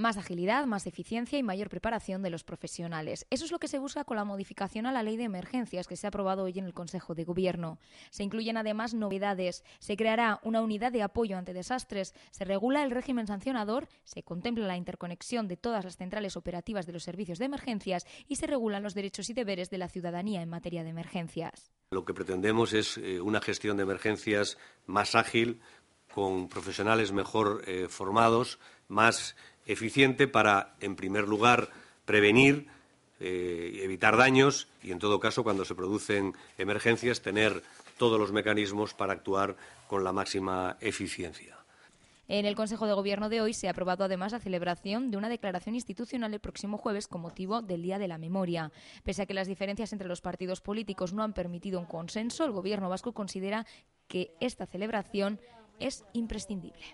más agilidad, más eficiencia y mayor preparación de los profesionales. Eso es lo que se busca con la modificación a la ley de emergencias que se ha aprobado hoy en el Consejo de Gobierno. Se incluyen además novedades. Se creará una unidad de apoyo ante desastres, se regula el régimen sancionador, se contempla la interconexión de todas las centrales operativas de los servicios de emergencias y se regulan los derechos y deberes de la ciudadanía en materia de emergencias. Lo que pretendemos es eh, una gestión de emergencias más ágil, con profesionales mejor eh, formados, más eficiente para, en primer lugar, prevenir, eh, evitar daños y, en todo caso, cuando se producen emergencias, tener todos los mecanismos para actuar con la máxima eficiencia. En el Consejo de Gobierno de hoy se ha aprobado además la celebración de una declaración institucional el próximo jueves con motivo del Día de la Memoria. Pese a que las diferencias entre los partidos políticos no han permitido un consenso, el Gobierno vasco considera que esta celebración es imprescindible.